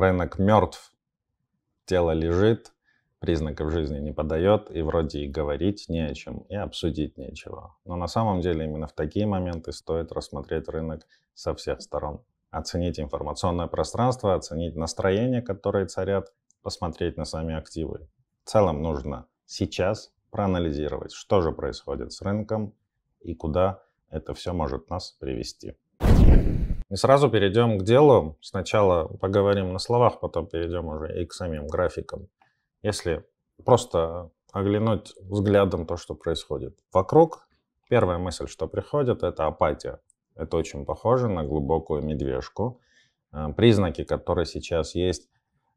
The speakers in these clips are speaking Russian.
рынок мертв, тело лежит, признаков жизни не подает, и вроде и говорить не о чем, и обсудить нечего. Но на самом деле именно в такие моменты стоит рассмотреть рынок со всех сторон. Оценить информационное пространство, оценить настроения, которые царят, посмотреть на сами активы. В целом нужно сейчас проанализировать, что же происходит с рынком и куда это все может нас привести. И сразу перейдем к делу. Сначала поговорим на словах, потом перейдем уже и к самим графикам. Если просто оглянуть взглядом то, что происходит вокруг, первая мысль, что приходит, это апатия. Это очень похоже на глубокую медвежку. Э, признаки, которые сейчас есть,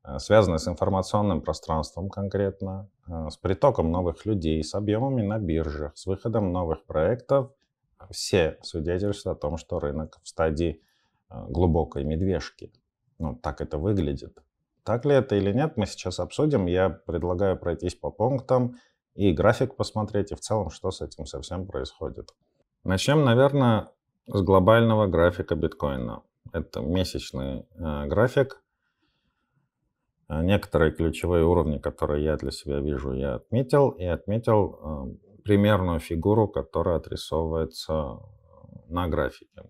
э, связаны с информационным пространством конкретно, э, с притоком новых людей, с объемами на биржах, с выходом новых проектов. Все свидетельствуют о том, что рынок в стадии Э, глубокой медвежки. Ну, так это выглядит. Так ли это или нет, мы сейчас обсудим. Я предлагаю пройтись по пунктам и график посмотреть, и в целом, что с этим совсем происходит. Начнем, наверное, с глобального графика биткоина. Это месячный э, график. Э, некоторые ключевые уровни, которые я для себя вижу, я отметил. И отметил э, примерную фигуру, которая отрисовывается э, на графике.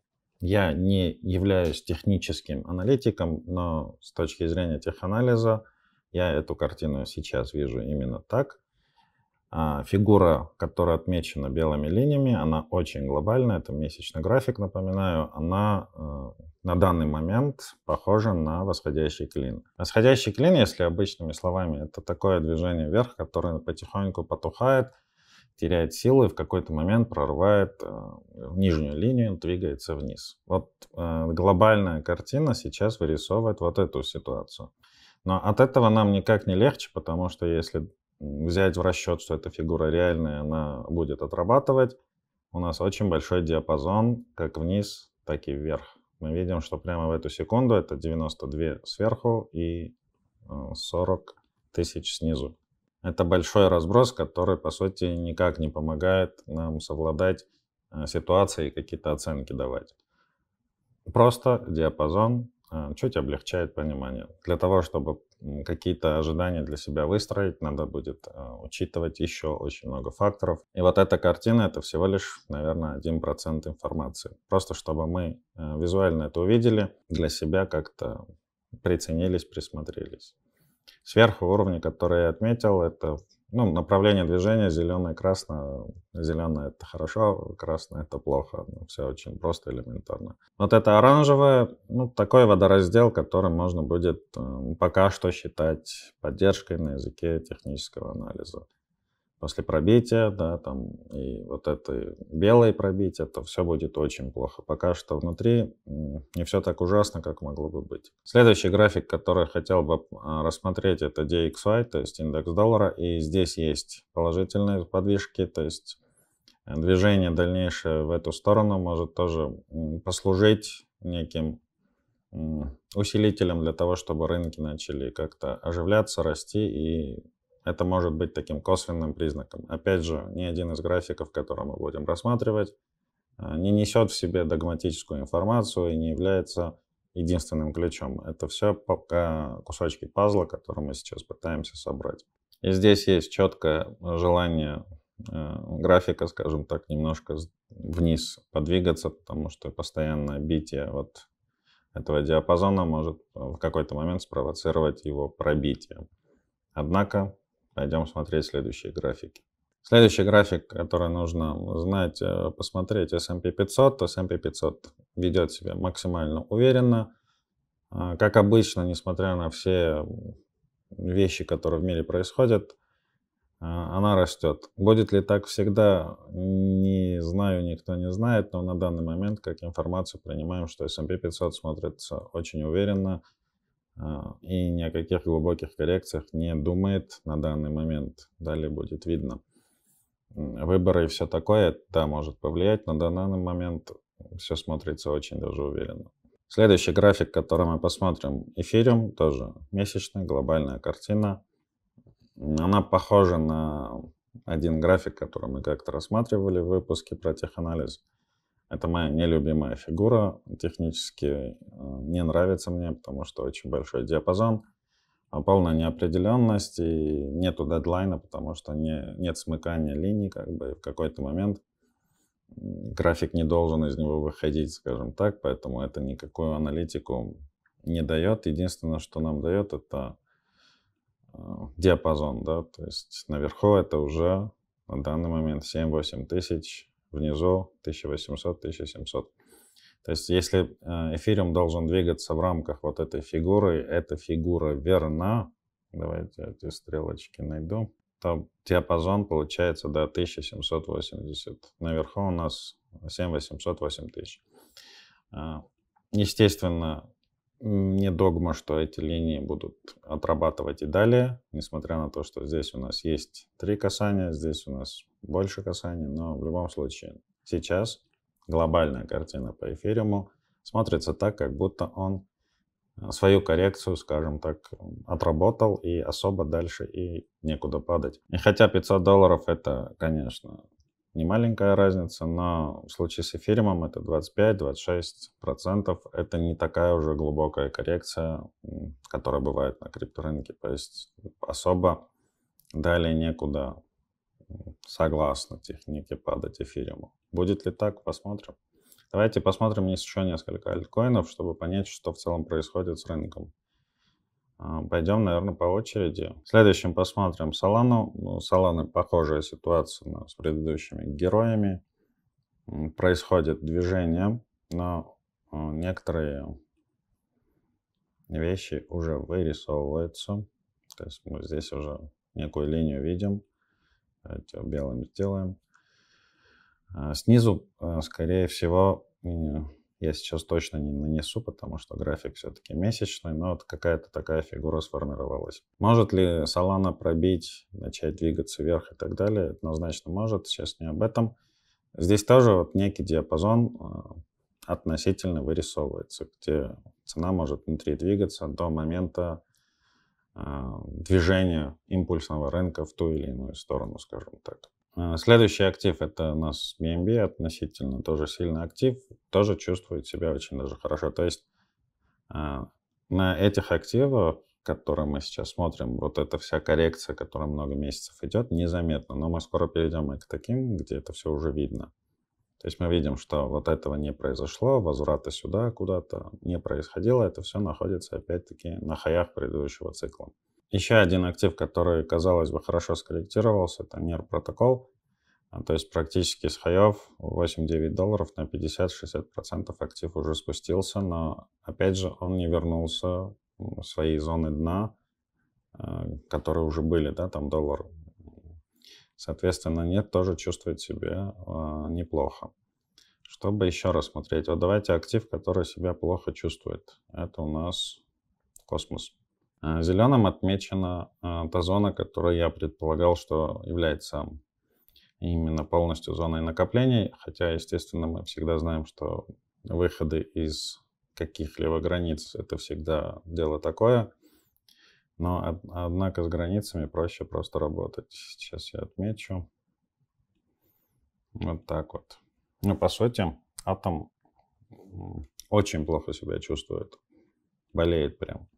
Я не являюсь техническим аналитиком, но с точки зрения теханализа я эту картину сейчас вижу именно так. А, фигура, которая отмечена белыми линиями, она очень глобальная, это месячный график, напоминаю, она э, на данный момент похожа на восходящий клин. Восходящий клин, если обычными словами, это такое движение вверх, которое потихоньку потухает – теряет силы, в какой-то момент прорывает э, в нижнюю линию, двигается вниз. Вот э, глобальная картина сейчас вырисовывает вот эту ситуацию. Но от этого нам никак не легче, потому что если взять в расчет, что эта фигура реальная, она будет отрабатывать, у нас очень большой диапазон как вниз, так и вверх. Мы видим, что прямо в эту секунду это 92 сверху и 40 э, тысяч снизу. Это большой разброс, который, по сути, никак не помогает нам совладать э, ситуацией и какие-то оценки давать. Просто диапазон э, чуть облегчает понимание. Для того, чтобы какие-то ожидания для себя выстроить, надо будет э, учитывать еще очень много факторов. И вот эта картина — это всего лишь, наверное, 1% информации. Просто чтобы мы визуально это увидели, для себя как-то приценились, присмотрелись. Сверху уровни, которые я отметил, это ну, направление движения зеленое, красное. Зеленое это хорошо, красное это плохо. Ну, все очень просто, элементарно. Вот это оранжевое, ну, такой водораздел, который можно будет э, пока что считать поддержкой на языке технического анализа после пробития, да, там, и вот это белое пробитие, то все будет очень плохо. Пока что внутри не все так ужасно, как могло бы быть. Следующий график, который хотел бы а, рассмотреть, это DXY, то есть индекс доллара, и здесь есть положительные подвижки, то есть э, движение дальнейшее в эту сторону может тоже послужить неким усилителем для того, чтобы рынки начали как-то оживляться, расти и это может быть таким косвенным признаком. Опять же, ни один из графиков, которые мы будем рассматривать, э, не несет в себе догматическую информацию и не является единственным ключом. Это все пока кусочки пазла, которые мы сейчас пытаемся собрать. И здесь есть четкое желание э, графика, скажем так, немножко вниз подвигаться, потому что постоянное битие вот этого диапазона может э, в какой-то момент спровоцировать его пробитие. Однако Пойдем смотреть следующие графики. Следующий график, который нужно знать, э, посмотреть S&P 500. S&P 500 ведет себя максимально уверенно. А, как обычно, несмотря на все вещи, которые в мире происходят, а, она растет. Будет ли так всегда, не знаю, никто не знает, но на данный момент, как информацию принимаем, что S&P 500 смотрится очень уверенно, а, и ни о каких глубоких коррекциях не думает на данный момент. Далее будет видно. Выборы и все такое, да, может повлиять, но на данный момент все смотрится очень даже уверенно. Следующий график, который мы посмотрим, эфириум, тоже месячная глобальная картина. Она похожа на один график, который мы как-то рассматривали в выпуске про теханализ. Это моя нелюбимая фигура, технически а, не нравится мне, потому что очень большой диапазон, а полная неопределенность и нет дедлайна, потому что не, нет смыкания линий, как бы в какой-то момент график не должен из него выходить, скажем так, поэтому это никакую аналитику не дает. Единственное, что нам дает, это а, диапазон, да, то есть наверху это уже на данный момент 7-8 тысяч, внизу 1800-1700. То есть если э, эфириум должен двигаться в рамках вот этой фигуры, эта фигура верна. Давайте эти стрелочки найду. Там диапазон получается до 1780. Наверху у нас 7800-8000. А, естественно, не догма, что эти линии будут отрабатывать и далее, несмотря на то, что здесь у нас есть три касания, здесь у нас больше касаний, но в любом случае сейчас глобальная картина по эфириуму смотрится так, как будто он а, свою коррекцию, скажем так, отработал и особо дальше и некуда падать. И хотя 500 долларов это, конечно, не маленькая разница, но в случае с эфиримом это 25-26%. Это не такая уже глубокая коррекция, которая бывает на крипторынке. То есть особо далее некуда, согласно технике, падать эфириуму. Будет ли так, посмотрим. Давайте посмотрим еще несколько альткоинов, чтобы понять, что в целом происходит с рынком. А, Пойдем, наверное, по очереди. Следующим посмотрим Солану. Ну, похожая ситуация но с предыдущими героями. Происходит движение, но а, некоторые вещи уже вырисовываются. То есть мы здесь уже некую линию видим. Давайте белыми сделаем. А, снизу, скорее всего, я сейчас точно не нанесу, потому что график все-таки месячный, но вот какая-то такая фигура сформировалась. Может ли Solana пробить, начать двигаться вверх и так далее? Однозначно может, сейчас не об этом. Здесь тоже вот некий диапазон э, относительно вырисовывается, где цена может внутри двигаться до момента э, движения импульсного рынка в ту или иную сторону, скажем так. Э, следующий актив это у нас BNB относительно тоже сильный актив, тоже чувствует себя очень даже хорошо. То есть э, на этих активах, которые мы сейчас смотрим, вот эта вся коррекция, которая много месяцев идет, незаметно. Но мы скоро перейдем и к таким, где это все уже видно. То есть мы видим, что вот этого не произошло, возврата сюда куда-то не происходило, это все находится опять-таки на хаях предыдущего цикла. Еще один актив, который, казалось бы, хорошо скорректировался, это NIR протокол. А, то есть практически с хаев 8-9 долларов на 50-60% актив уже спустился, но опять же он не вернулся в свои зоны дна, а, которые уже были, да, там доллар. Соответственно, нет, тоже чувствует себя а, неплохо. Чтобы еще рассмотреть, вот давайте актив, который себя плохо чувствует. Это у нас космос. А, Зеленым отмечена а, та зона, которую я предполагал, что является именно полностью зоной накоплений, хотя, естественно, мы всегда знаем, что выходы из каких-либо границ — это всегда дело такое, но, однако, с границами проще просто работать. Сейчас я отмечу. Вот так вот. Ну, по сути, атом очень плохо себя чувствует. Болеет прям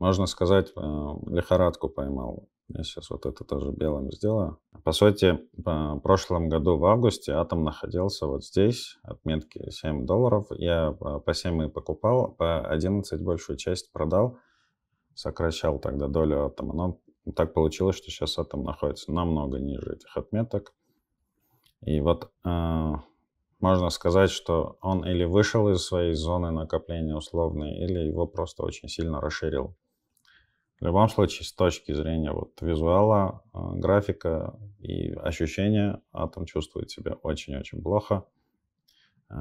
можно сказать, э, лихорадку поймал. Я сейчас вот это тоже белым сделаю. По сути, э, в прошлом году в августе Атом находился вот здесь, отметки 7 долларов. Я э, по 7 и покупал, по 11 большую часть продал, сокращал тогда долю Атома. Но так получилось, что сейчас Атом находится намного ниже этих отметок. И вот можно сказать, что он или вышел из своей зоны накопления условной, или его просто очень сильно расширил. В любом случае, с точки зрения вот визуала, э, графика и ощущения, атом чувствует себя очень-очень плохо. Э,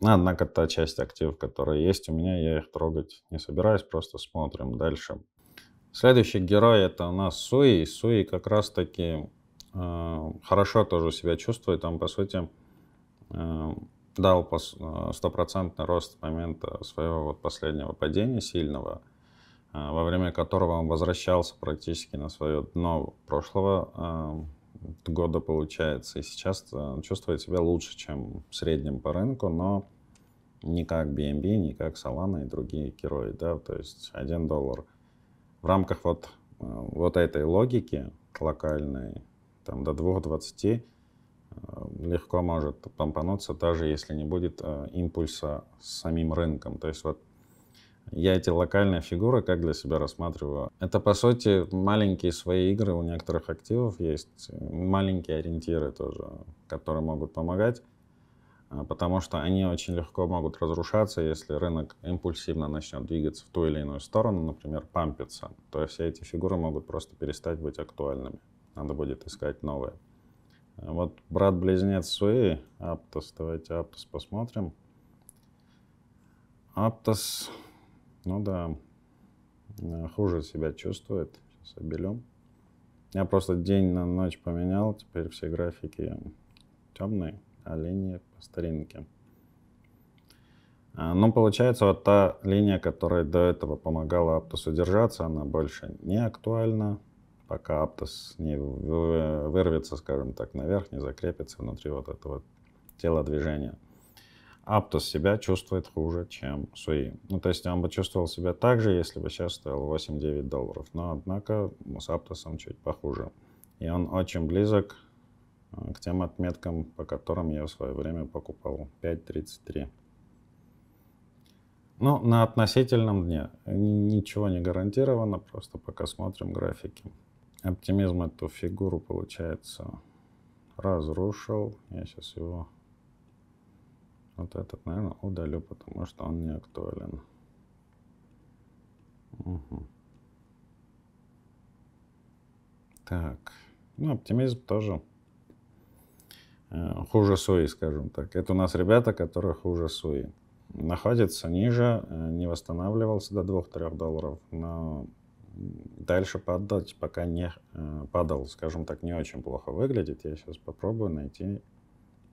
ну, однако та часть активов, которые есть у меня, я их трогать не собираюсь, просто смотрим дальше. Следующий герой это у нас Суи. Суи как раз таки э, хорошо тоже себя чувствует. Он, по сути, э, дал э, стопроцентный рост с момента своего вот последнего падения сильного. Э, во время которого он возвращался практически на свое дно прошлого э, года получается. И сейчас э, чувствует себя лучше, чем в среднем по рынку, но не как BNB, не как Solana и другие герои. Да? То есть 1 доллар в рамках вот, вот этой логики локальной, там до 2,20 легко может помпануться, даже если не будет импульса с самим рынком. То есть вот я эти локальные фигуры как для себя рассматриваю. Это, по сути, маленькие свои игры у некоторых активов есть, маленькие ориентиры тоже, которые могут помогать, а, потому что они очень легко могут разрушаться, если рынок импульсивно начнет двигаться в ту или иную сторону, например, пампиться, то все эти фигуры могут просто перестать быть актуальными. Надо будет искать новые. А вот брат-близнец Суи, Аптос, давайте Аптос посмотрим. Аптос... Aptos... Ну да, э, хуже себя чувствует. Сейчас обелем. Я просто день на ночь поменял, теперь все графики темные, а линии по старинке. А, ну, получается, вот та линия, которая до этого помогала Аптосу держаться, она больше не актуальна, пока Аптос не вырвется, скажем так, наверх, не закрепится внутри вот этого тела движения. Аптос себя чувствует хуже, чем Суи. Ну, то есть он бы чувствовал себя так же, если бы сейчас стоил 8-9 долларов. Но, однако, с Аптосом чуть похуже. И он очень близок э, к тем отметкам, по которым я в свое время покупал 5.33. Ну, на относительном дне ничего не гарантировано, просто пока смотрим графики. Оптимизм эту фигуру, получается, разрушил. Я сейчас его вот этот, наверное, удалю, потому что он не актуален. Угу. Так. Ну, оптимизм тоже э, хуже суи, скажем так. Это у нас ребята, которые хуже суи. Находится ниже, э, не восстанавливался до 2-3 долларов, но дальше падать пока не э, падал, скажем так, не очень плохо выглядит. Я сейчас попробую найти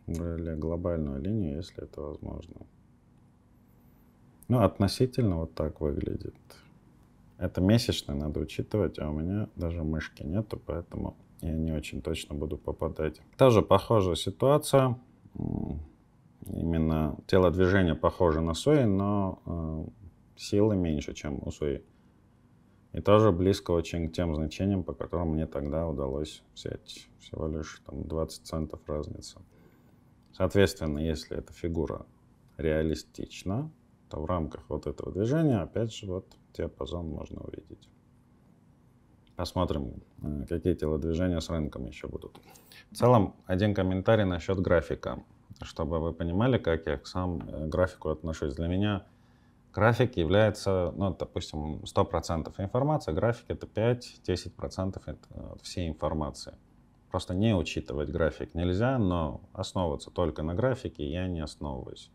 более глобальную линию, если это возможно. Ну, относительно вот так выглядит. Это месячное надо учитывать, а у меня даже мышки нету, поэтому я не очень точно буду попадать. Тоже похожая ситуация. Именно тело движения похоже на сои, но э, силы меньше, чем у сои. И тоже близко очень к тем значениям, по которым мне тогда удалось взять всего лишь там, 20 центов разницы. Соответственно, если эта фигура реалистична, то в рамках вот этого движения, опять же, вот диапазон можно увидеть. Посмотрим, э, какие телодвижения с рынком еще будут. В целом, один комментарий насчет графика, чтобы вы понимали, как я к сам э, графику отношусь. Для меня график является, ну, допустим, 100% информации, график — это 5-10% э, всей информации. Просто не учитывать график нельзя, но основываться только на графике я не основываюсь.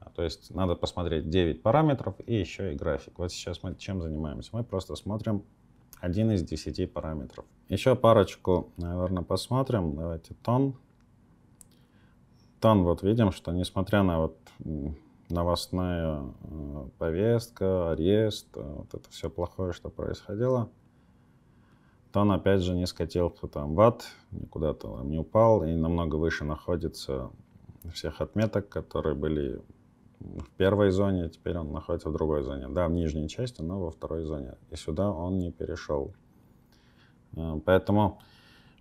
А, то есть надо посмотреть 9 параметров и еще и график. Вот сейчас мы чем занимаемся? Мы просто смотрим один из 10 параметров. Еще парочку, наверное, посмотрим. Давайте тон. Тон вот видим, что несмотря на вот новостная э, повестка, арест, э, вот это все плохое, что происходило, то он опять же не скатился там в ад, никуда-то там не упал и намного выше находится всех отметок, которые были в первой зоне, а теперь он находится в другой зоне. Да, в нижней части, но во второй зоне. И сюда он не перешел. Э, поэтому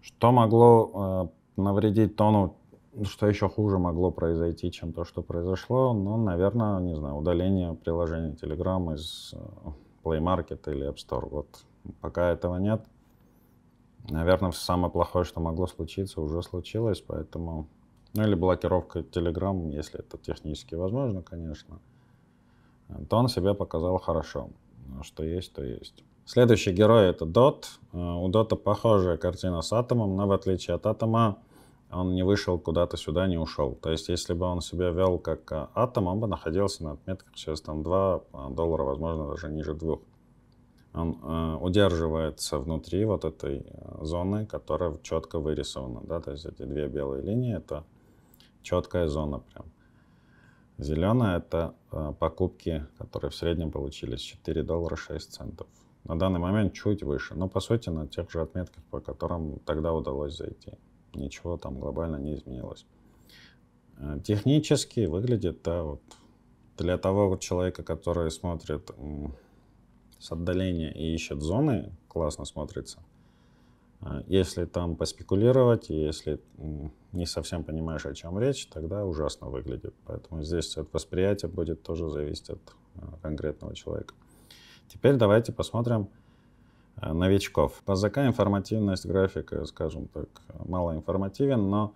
что могло э, навредить тону, что еще хуже могло произойти, чем то, что произошло, ну, наверное, не знаю, удаление приложения Telegram из э, Play Market или App Store. Вот пока этого нет, наверное, самое плохое, что могло случиться, уже случилось, поэтому... Ну или блокировка Telegram, если это технически возможно, конечно. То он себя показал хорошо. Ну, что есть, то есть. Следующий герой это Дот. Э, у Дота похожая картина с Атомом, но в отличие от Атома он не вышел куда-то сюда, не ушел. То есть, если бы он себя вел как э, Атом, он бы находился на отметках сейчас там 2 э, доллара, возможно, даже ниже 2 он э, удерживается внутри вот этой э, зоны, которая четко вырисована, да, то есть эти две белые линии — это четкая зона прям. Зеленая — это э, покупки, которые в среднем получились 4 доллара 6 центов. На данный момент чуть выше, но по сути на тех же отметках, по которым тогда удалось зайти. Ничего там глобально не изменилось. технически выглядит, да, вот для того человека, который смотрит с отдаления и ищет зоны, классно смотрится. А если там поспекулировать, если не совсем понимаешь, о чем речь, тогда ужасно выглядит. Поэтому здесь от восприятия будет тоже зависеть от а, конкретного человека. Теперь давайте посмотрим а, новичков. По ЗК информативность графика, скажем так, мало информативен, но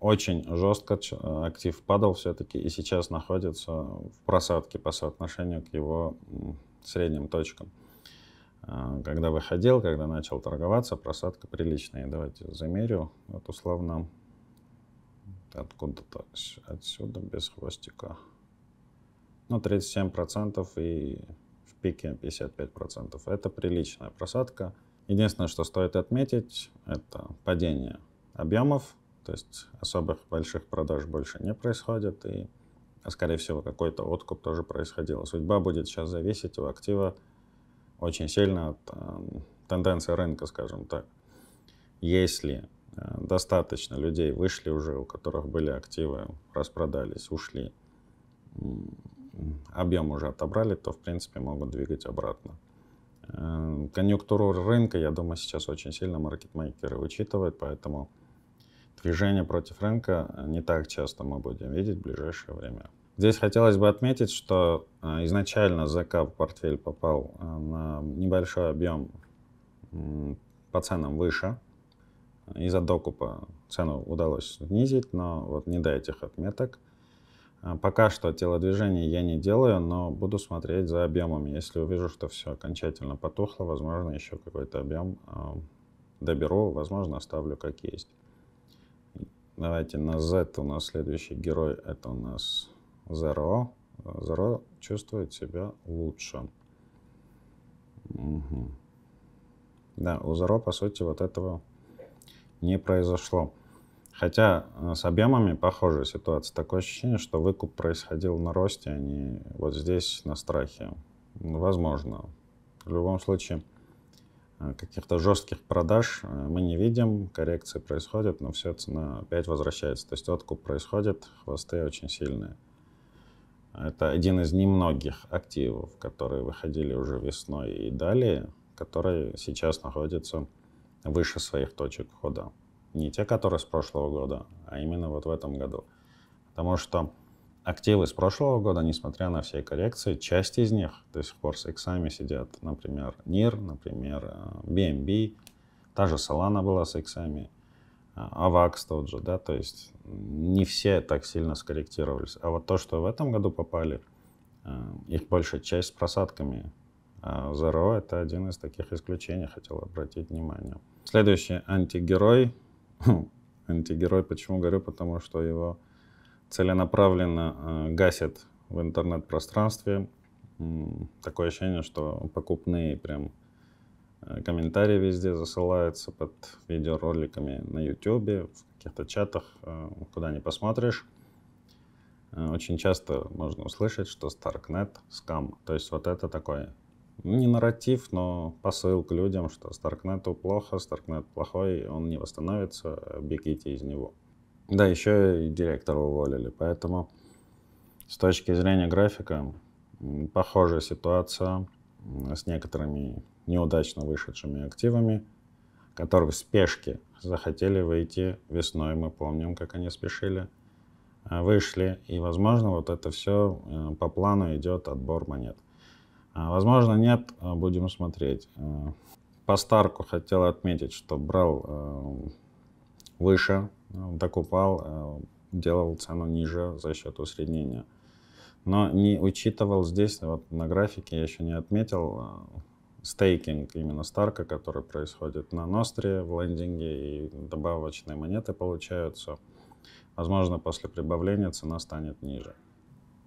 очень жестко актив падал все-таки и сейчас находится в просадке по соотношению к его средним точкам. А, когда выходил, когда начал торговаться, просадка приличная. Давайте замерю. Вот условно откуда-то отсюда, без хвостика. Ну, 37% и в пике 55%. Это приличная просадка. Единственное, что стоит отметить, это падение объемов. То есть особых больших продаж больше не происходит. И а скорее всего какой-то откуп тоже происходил. Судьба будет сейчас зависеть у актива очень сильно от э, тенденции рынка, скажем так. Если э, достаточно людей вышли уже, у которых были активы, распродались, ушли, э, объем уже отобрали, то в принципе могут двигать обратно. Э, конъюнктуру рынка, я думаю, сейчас очень сильно маркетмейкеры учитывают, поэтому Движение против рынка не так часто мы будем видеть в ближайшее время. Здесь хотелось бы отметить, что э, изначально ЗК в портфель попал э, на небольшой объем по ценам выше. Из-за докупа цену удалось снизить, но вот не до этих отметок. Э, пока что телодвижение я не делаю, но буду смотреть за объемами. Если увижу, что все окончательно потухло, возможно, еще какой-то объем доберу, возможно, оставлю как есть. Давайте на Z у нас следующий герой, это у нас Zero. Zero чувствует себя лучше. Угу. Да, у Zero, по сути, вот этого не произошло. Хотя э, с объемами похожая ситуация. Такое ощущение, что выкуп происходил на росте, а не вот здесь на страхе. Возможно. В любом случае, Э, каких-то жестких продаж э, мы не видим, коррекции происходят, но все цена опять возвращается. То есть откуп происходит, хвосты очень сильные. Это один из немногих активов, которые выходили уже весной и далее, которые сейчас находятся выше своих точек хода. Не те, которые с прошлого года, а именно вот в этом году. Потому что активы с прошлого года, несмотря на все коррекции, часть из них до сих пор с иксами сидят. Например, NIR, например, BNB, э, та же Solana была с иксами, э, AVAX тот же, да, то есть не все так сильно скорректировались. А вот то, что в этом году попали, э, их большая часть с просадками. А Zero — это один из таких исключений, хотел обратить внимание. Следующий антигерой. антигерой, почему говорю, потому что его целенаправленно э, гасят в интернет-пространстве. Такое ощущение, что покупные прям э, комментарии везде засылаются под видеороликами на YouTube, в каких-то чатах, э, куда не посмотришь. Очень часто можно услышать, что Starknet — скам. То есть вот это такой ну, не нарратив, но посыл к людям, что Starknet плохо, Starknet плохой, он не восстановится, бегите из него. Да, еще и директора уволили. Поэтому с точки зрения графика похожая ситуация с некоторыми неудачно вышедшими активами, которые в спешке захотели выйти весной. Мы помним, как они спешили. Э, вышли, и, возможно, вот это все э, по плану идет отбор монет. А, возможно, нет, а, будем смотреть. Э, по Старку хотел отметить, что брал выше, э, докупал, э, делал цену ниже за счет усреднения. Но не учитывал здесь, вот на графике я еще не отметил, э, стейкинг именно Старка, который происходит на Ностре в лендинге, и добавочные монеты получаются. Возможно, после прибавления цена станет ниже.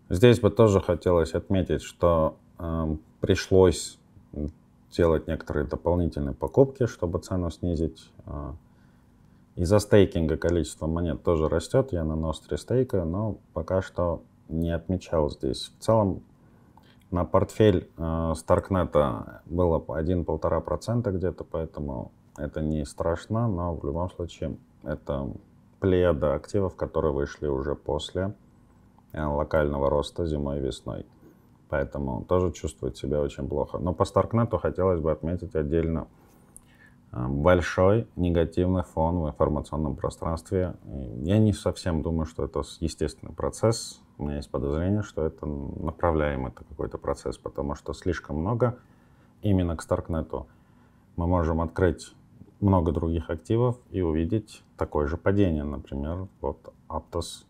Здесь бы тоже хотелось отметить, что э, пришлось делать некоторые дополнительные покупки, чтобы цену снизить. Из-за стейкинга количество монет тоже растет. Я на ностре стейкаю, но пока что не отмечал здесь. В целом на портфель э, Старкнета было 1-1,5% где-то, поэтому это не страшно, но в любом случае это плеяда активов, которые вышли уже после э, локального роста зимой и весной. Поэтому тоже чувствует себя очень плохо. Но по Старкнету хотелось бы отметить отдельно Э, большой негативный фон в информационном пространстве. Я не совсем думаю, что это естественный процесс. У меня есть подозрение, что это направляемый это какой-то процесс, потому что слишком много именно к Старкнету. Мы можем открыть много других активов и увидеть такое же падение. Например, вот Aptos.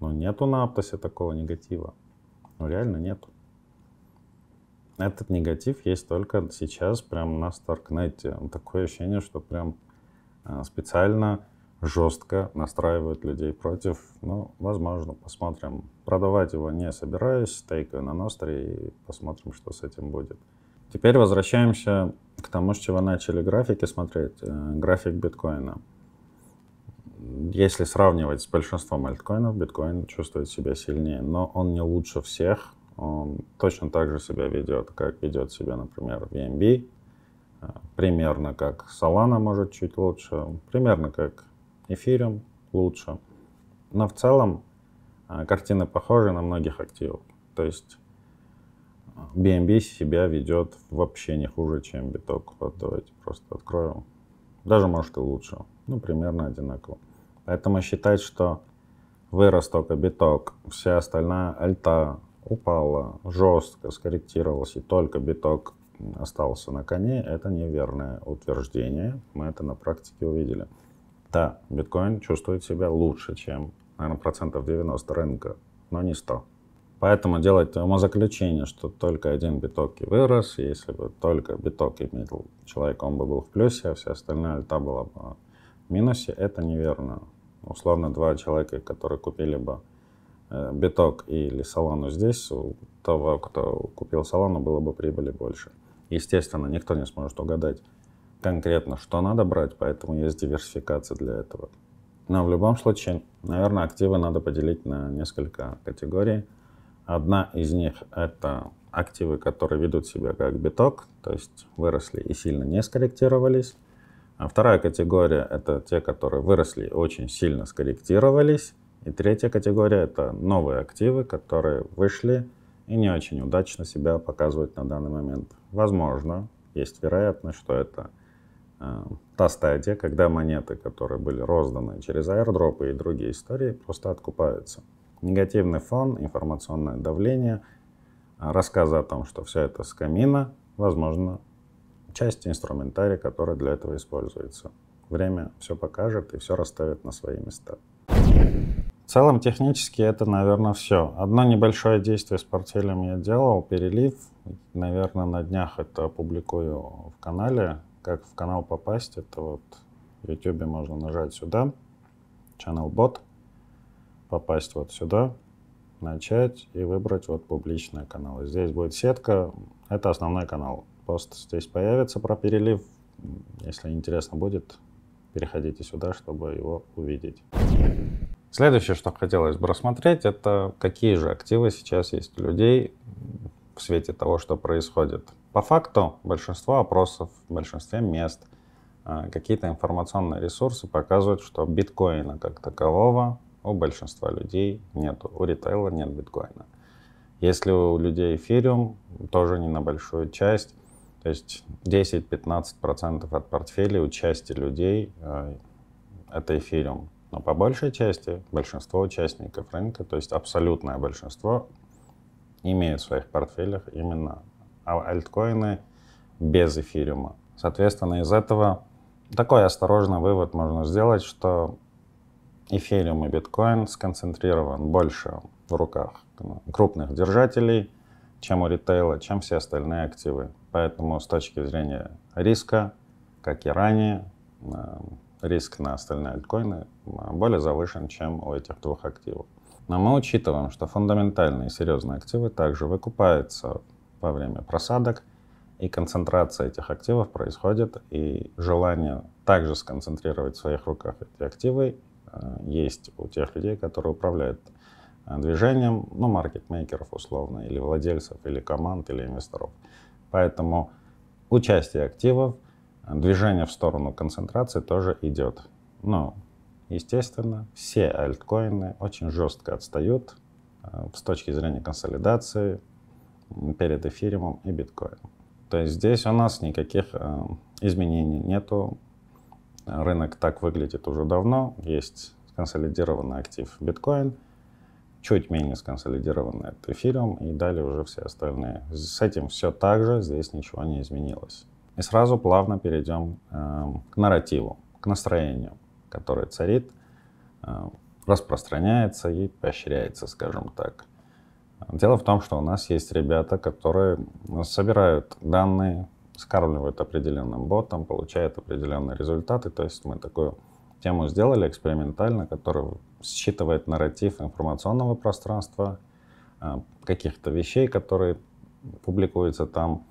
Но нету на Aptos такого негатива. Ну, реально нету. Этот негатив есть только сейчас, прям на Старкнете. Такое ощущение, что прям а, специально жестко настраивают людей против. Ну, возможно, посмотрим. Продавать его не собираюсь, стейкаю на ностре и посмотрим, что с этим будет. Теперь возвращаемся к тому, с чего начали графики смотреть. Э, график биткоина. Если сравнивать с большинством альткоинов, биткоин чувствует себя сильнее, но он не лучше всех он точно так же себя ведет, как ведет себя, например, VMB, э, примерно как Solana может чуть лучше, примерно как Ethereum лучше. Но в целом э, картины похожи на многих активов. То есть BNB э, себя ведет вообще не хуже, чем биток. Вот давайте просто открою, Даже может и лучше. Ну, примерно одинаково. Поэтому считать, что вырос только биток, вся остальная альта упала, жестко скорректировалась, и только биток остался на коне, это неверное утверждение. Мы это на практике увидели. Да, биткоин чувствует себя лучше, чем, наверное, процентов 90 рынка, но не 100. Поэтому делать умозаключение, что только один биток и вырос, если бы только биток имел человек, он бы был в плюсе, а все остальное альта была бы в минусе, это неверно. Условно, два человека, которые купили бы Э, биток или Solana здесь, у того, кто купил Solana, было бы прибыли больше. Естественно, никто не сможет угадать конкретно, что надо брать, поэтому есть диверсификация для этого. Но в любом случае, наверное, активы надо поделить на несколько категорий. Одна из них — это активы, которые ведут себя как биток, то есть выросли и сильно не скорректировались. А вторая категория — это те, которые выросли и очень сильно скорректировались. И третья категория — это новые активы, которые вышли и не очень удачно себя показывают на данный момент. Возможно, есть вероятность, что это э, та стадия, когда монеты, которые были розданы через аирдропы и другие истории, просто откупаются. Негативный фон, информационное давление, э, рассказы о том, что все это скамина, возможно, часть инструментария, который для этого используется. Время все покажет и все расставит на свои места. В целом технически это, наверное, все. Одно небольшое действие с портфелем я делал, перелив. Наверное, на днях это опубликую в канале. Как в канал попасть, это вот в YouTube можно нажать сюда, Channel Bot, попасть вот сюда, начать и выбрать вот публичный канал. Здесь будет сетка, это основной канал. Пост здесь появится про перелив. Если интересно будет, переходите сюда, чтобы его увидеть. Следующее, что хотелось бы рассмотреть, это какие же активы сейчас есть у людей в свете того, что происходит. По факту большинство опросов в большинстве мест, а, какие-то информационные ресурсы показывают, что биткоина как такового у большинства людей нету. У ритейла нет биткоина. Если у людей эфириум, тоже не на большую часть. То есть 10-15% от портфеля у части людей а, это эфириум. Но по большей части большинство участников рынка, то есть абсолютное большинство, имеют в своих портфелях именно а, альткоины без эфириума. Соответственно, из этого такой осторожный вывод можно сделать, что эфириум и биткоин сконцентрирован больше в руках крупных держателей, чем у ритейла, чем все остальные активы. Поэтому с точки зрения риска, как и ранее, эм, риск на остальные альткоины а, более завышен, чем у этих двух активов. Но мы учитываем, что фундаментальные серьезные активы также выкупаются во время просадок, и концентрация этих активов происходит, и желание также сконцентрировать в своих руках эти активы э, есть у тех людей, которые управляют э, движением, ну, маркетмейкеров условно, или владельцев, или команд, или инвесторов. Поэтому участие активов — Движение в сторону концентрации тоже идет. Но, естественно, все альткоины очень жестко отстают э, с точки зрения консолидации перед эфириумом и биткоином. То есть здесь у нас никаких э, изменений нету. Рынок так выглядит уже давно. Есть сконсолидированный актив биткоин, чуть менее сконсолидированный это эфириум и далее уже все остальные. С этим все так же, здесь ничего не изменилось. И сразу плавно перейдем эм, к нарративу, к настроению, которое царит, эм, распространяется и поощряется, скажем так. Дело в том, что у нас есть ребята, которые собирают данные, скармливают определенным ботом, получают определенные результаты. То есть мы такую тему сделали экспериментально, которая считывает нарратив информационного пространства, эм, каких-то вещей, которые публикуются там,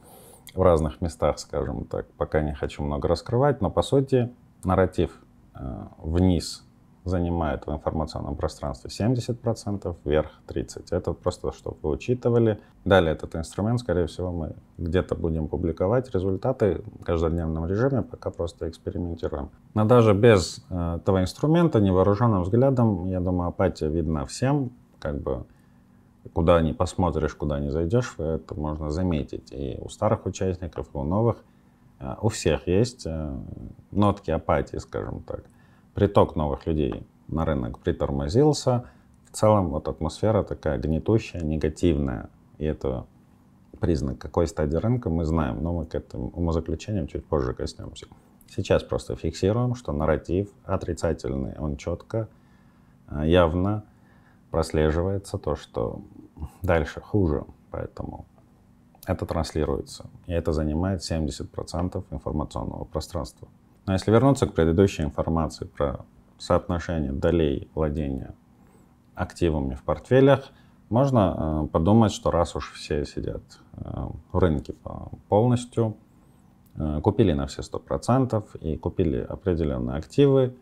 в разных местах, скажем так. Пока не хочу много раскрывать, но по сути нарратив э, вниз занимает в информационном пространстве 70%, вверх 30%. Это просто, чтобы вы учитывали. Далее этот инструмент, скорее всего, мы где-то будем публиковать результаты в каждодневном режиме, пока просто экспериментируем. Но даже без э, этого инструмента, невооруженным взглядом, я думаю, апатия видна всем. Как бы куда не посмотришь, куда не зайдешь, это можно заметить. И у старых участников, и у новых, э, у всех есть э, нотки апатии, скажем так. Приток новых людей на рынок притормозился. В целом вот атмосфера такая гнетущая, негативная. И это признак какой стадии рынка, мы знаем, но мы к этому умозаключениям чуть позже коснемся. Сейчас просто фиксируем, что нарратив отрицательный, он четко, э, явно, прослеживается то, что дальше хуже, поэтому это транслируется, и это занимает 70% информационного пространства. Но если вернуться к предыдущей информации про соотношение долей владения активами в портфелях, можно э, подумать, что раз уж все сидят э, в рынке полностью, э, купили на все 100% и купили определенные активы,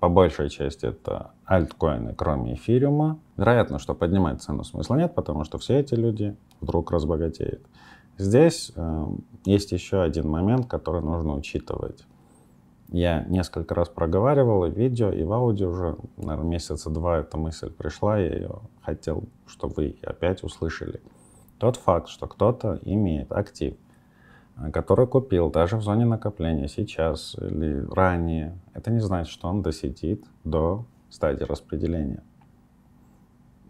по большей части это альткоины, кроме эфириума. Вероятно, что поднимать цену смысла нет, потому что все эти люди вдруг разбогатеют. Здесь э, есть еще один момент, который нужно учитывать. Я несколько раз проговаривал и в видео, и в аудио уже, наверное, месяца два эта мысль пришла, я ее хотел, чтобы вы опять услышали. Тот факт, что кто-то имеет актив, который купил даже в зоне накопления сейчас или ранее, это не значит, что он досидит до стадии распределения.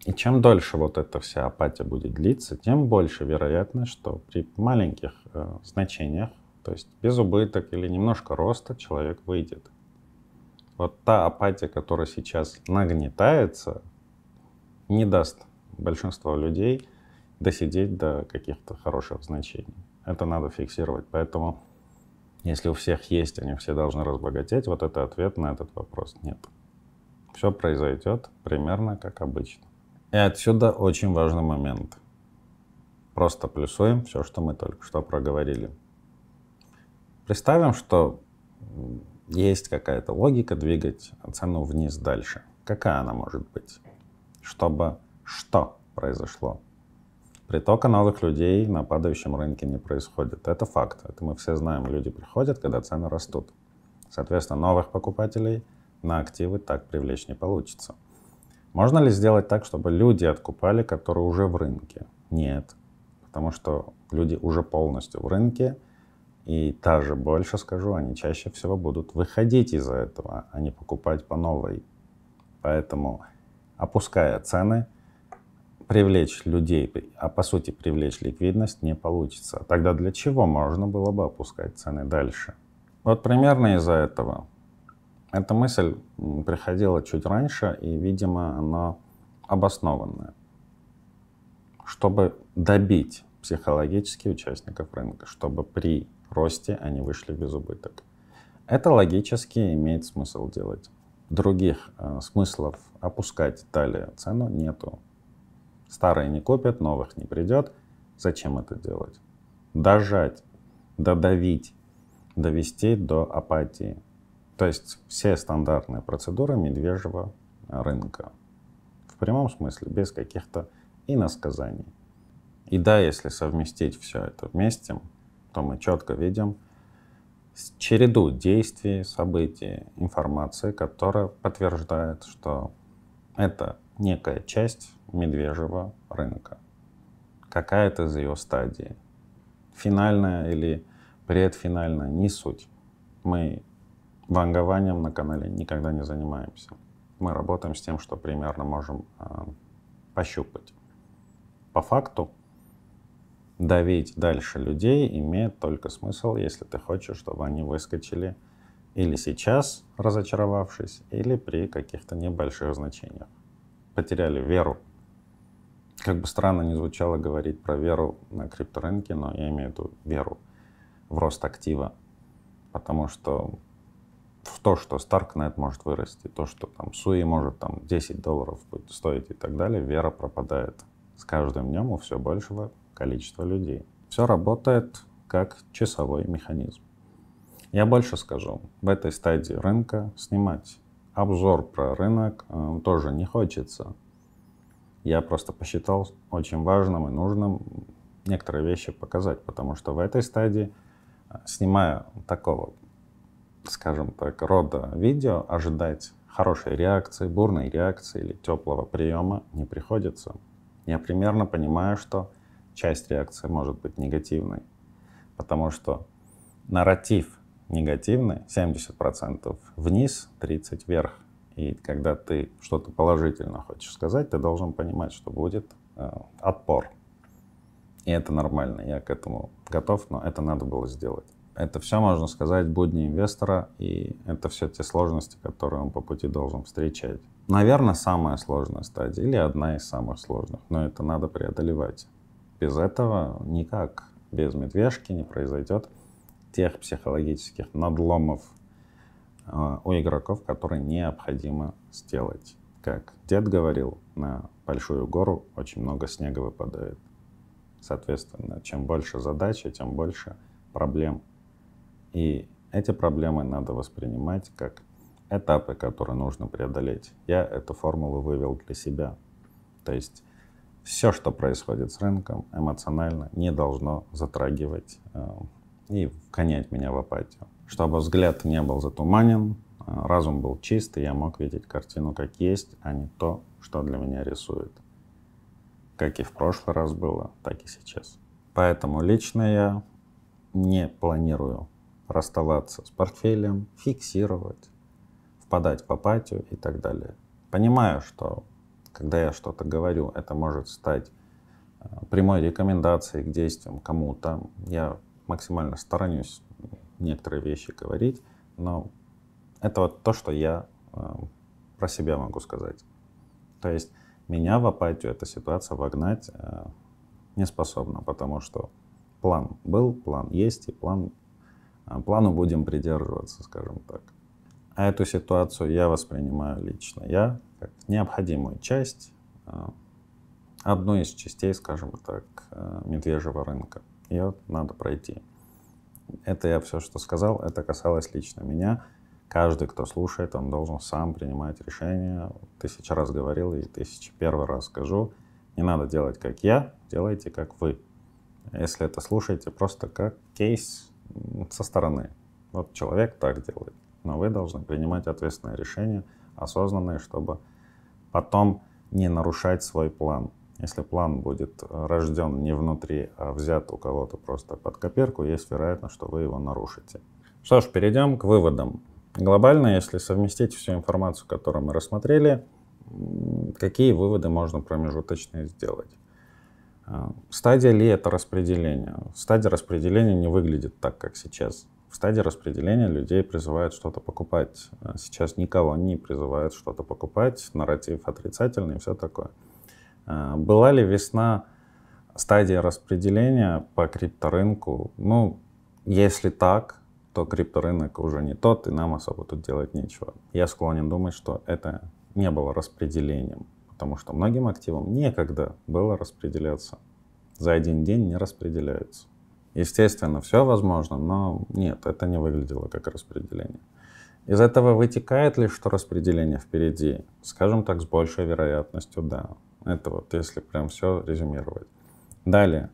И чем дольше вот эта вся апатия будет длиться, тем больше вероятность, что при маленьких э, значениях, то есть без убыток или немножко роста, человек выйдет. Вот та апатия, которая сейчас нагнетается, не даст большинству людей досидеть до каких-то хороших значений это надо фиксировать. Поэтому, если у всех есть, они все должны разбогатеть, вот это ответ на этот вопрос нет. Все произойдет примерно как обычно. И отсюда очень важный момент. Просто плюсуем все, что мы только что проговорили. Представим, что есть какая-то логика двигать цену вниз дальше. Какая она может быть? Чтобы что произошло? Притока новых людей на падающем рынке не происходит. Это факт. Это мы все знаем. Люди приходят, когда цены растут. Соответственно, новых покупателей на активы так привлечь не получится. Можно ли сделать так, чтобы люди откупали, которые уже в рынке? Нет. Потому что люди уже полностью в рынке, и даже больше скажу, они чаще всего будут выходить из-за этого, а не покупать по новой. Поэтому, опуская цены, привлечь людей, а по сути привлечь ликвидность не получится. Тогда для чего можно было бы опускать цены дальше? Вот примерно из-за этого. Эта мысль приходила чуть раньше, и, видимо, она обоснованная. Чтобы добить психологически участников рынка, чтобы при росте они вышли без убыток. Это логически имеет смысл делать. Других э, смыслов опускать далее цену нету. Старые не купят, новых не придет. Зачем это делать? Дожать, додавить, довести до апатии. То есть все стандартные процедуры медвежьего рынка. В прямом смысле, без каких-то иносказаний. И да, если совместить все это вместе, то мы четко видим череду действий, событий, информации, которая подтверждает, что это некая часть медвежьего рынка, какая это за ее стадия, финальная или предфинальная, не суть. Мы вангованием на канале никогда не занимаемся. Мы работаем с тем, что примерно можем э, пощупать. По факту давить дальше людей имеет только смысл, если ты хочешь, чтобы они выскочили или сейчас, разочаровавшись, или при каких-то небольших значениях потеряли веру. Как бы странно ни звучало говорить про веру на крипторынке, но я имею в виду веру в рост актива, потому что в то, что Starknet может вырасти, то, что там Суи может там 10 долларов будет стоить и так далее, вера пропадает с каждым днем у все большего количества людей. Все работает как часовой механизм. Я больше скажу, в этой стадии рынка снимать обзор про рынок э, тоже не хочется. Я просто посчитал очень важным и нужным некоторые вещи показать, потому что в этой стадии, э, снимая такого, скажем так, рода видео, ожидать хорошей реакции, бурной реакции или теплого приема не приходится. Я примерно понимаю, что часть реакции может быть негативной, потому что нарратив негативный, 70% вниз, 30% вверх. И когда ты что-то положительно хочешь сказать, ты должен понимать, что будет э, отпор. И это нормально, я к этому готов, но это надо было сделать. Это все, можно сказать, будни инвестора, и это все те сложности, которые он по пути должен встречать. Наверное, самая сложная стадия, или одна из самых сложных, но это надо преодолевать. Без этого никак, без медвежки не произойдет тех психологических надломов э, у игроков, которые необходимо сделать. Как дед говорил, на большую гору очень много снега выпадает. Соответственно, чем больше задача, тем больше проблем. И эти проблемы надо воспринимать как этапы, которые нужно преодолеть. Я эту формулу вывел для себя. То есть все, что происходит с рынком, эмоционально не должно затрагивать а, и конять меня в апатию. Чтобы взгляд не был затуманен, а, разум был чист, и я мог видеть картину как есть, а не то, что для меня рисует. Как и в прошлый раз было, так и сейчас. Поэтому лично я не планирую расставаться с портфелем, фиксировать, впадать в апатию и так далее. Понимаю, что когда я что-то говорю, это может стать а, прямой рекомендацией к действиям кому-то. Я максимально стараюсь некоторые вещи говорить, но это вот то, что я э, про себя могу сказать. То есть меня в апатию эта ситуация вогнать э, не способна, потому что план был, план есть, и план, э, плану будем придерживаться, скажем так. А эту ситуацию я воспринимаю лично я как необходимую часть, э, одну из частей, скажем так, э, медвежьего рынка ее надо пройти. Это я все, что сказал, это касалось лично меня. Каждый, кто слушает, он должен сам принимать решение. Тысяча раз говорил и тысяча первый раз скажу. Не надо делать, как я, делайте, как вы. Если это слушаете, просто как кейс со стороны. Вот человек так делает. Но вы должны принимать ответственные решения, осознанные, чтобы потом не нарушать свой план. Если план будет э, рожден не внутри, а взят у кого-то просто под копирку, есть вероятность, что вы его нарушите. Что ж, перейдем к выводам. Глобально, если совместить всю информацию, которую мы рассмотрели, какие выводы можно промежуточные сделать? Э, стадия ли это распределение? Стадия распределения не выглядит так, как сейчас. В стадии распределения людей призывают что-то покупать. Э, сейчас никого не призывают что-то покупать, нарратив отрицательный и все такое. А, была ли весна стадия распределения по крипторынку? Ну, если так, то крипторынок уже не тот, и нам особо тут делать нечего. Я склонен думать, что это не было распределением, потому что многим активам некогда было распределяться. За один день не распределяются. Естественно, все возможно, но нет, это не выглядело как распределение. Из этого вытекает ли, что распределение впереди? Скажем так, с большей вероятностью, да. Это вот если прям все резюмировать. Далее.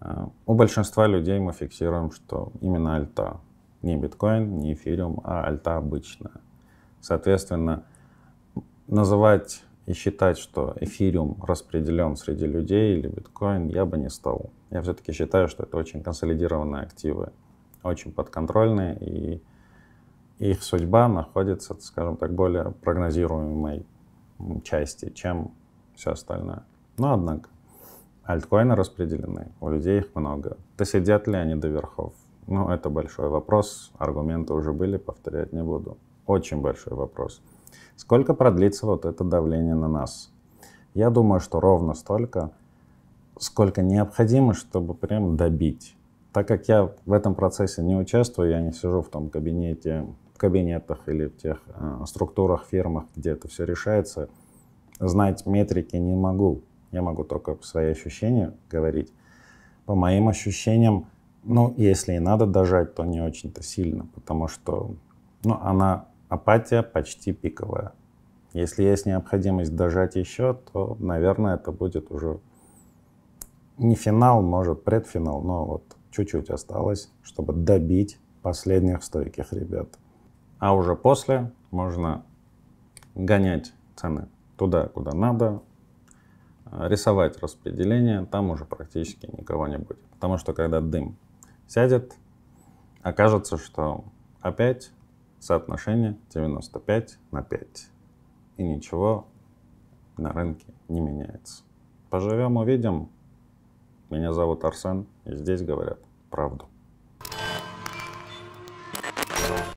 А, у большинства людей мы фиксируем, что именно альта. Не биткоин, не эфириум, а альта обычная. Соответственно, называть и считать, что эфириум распределен среди людей или биткоин, я бы не стал. Я все-таки считаю, что это очень консолидированные активы, очень подконтрольные, и их судьба находится, скажем так, более прогнозируемой части, чем все остальное. Но, однако, альткоины распределены, у людей их много. Досидят ли они до верхов? Ну, это большой вопрос, аргументы уже были, повторять не буду. Очень большой вопрос. Сколько продлится вот это давление на нас? Я думаю, что ровно столько, сколько необходимо, чтобы прям добить. Так как я в этом процессе не участвую, я не сижу в том кабинете, в кабинетах или в тех э, структурах, фирмах, где это все решается – знать метрики не могу. Я могу только по свои ощущения говорить. По моим ощущениям, ну, если и надо дожать, то не очень-то сильно, потому что, ну, она, апатия почти пиковая. Если есть необходимость дожать еще, то, наверное, это будет уже не финал, может, предфинал, но вот чуть-чуть осталось, чтобы добить последних стойких ребят. А уже после можно гонять цены туда, куда надо, а, рисовать распределение, там уже практически никого не будет. Потому что когда дым сядет, окажется, что опять соотношение 95 на 5. И ничего на рынке не меняется. Поживем, увидим. Меня зовут Арсен, и здесь говорят правду.